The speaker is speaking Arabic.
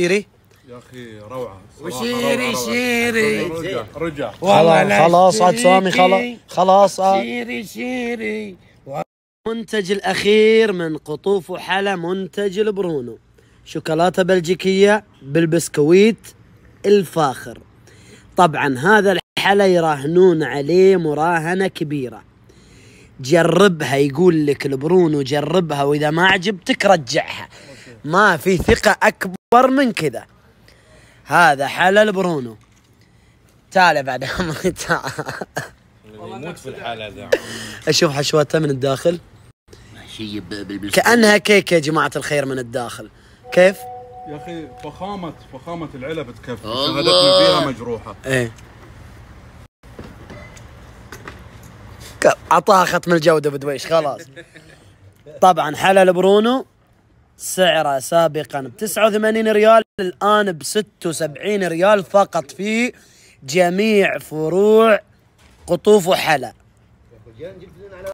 شيري يا اخي روعه وشيري شيري رجع رجع والله خلاص عاد سامي خلاص خلاص شيري شيري المنتج الاخير من قطوف وحلا منتج البرونو شوكولاته بلجيكيه بالبسكويت الفاخر طبعا هذا الحلا يراهنون عليه مراهنه كبيره جربها يقول لك البرونو جربها واذا ما عجبتك رجعها ما في ثقة أكبر من كذا هذا حلال برونو تعال بعد عمري تعال يموت في الحالة ذا أشوف حشوتها من الداخل كأنها كيك يا جماعة الخير من الداخل كيف؟ يا أخي فخامة فخامة العلب تكفي شهادتنا فيها مجروحة إيه عطاها ختم الجوده بدويش خلاص طبعا حلل برونو سعره سابقا ب 89 ريال الان ب 76 ريال فقط في جميع فروع قطوف وحلا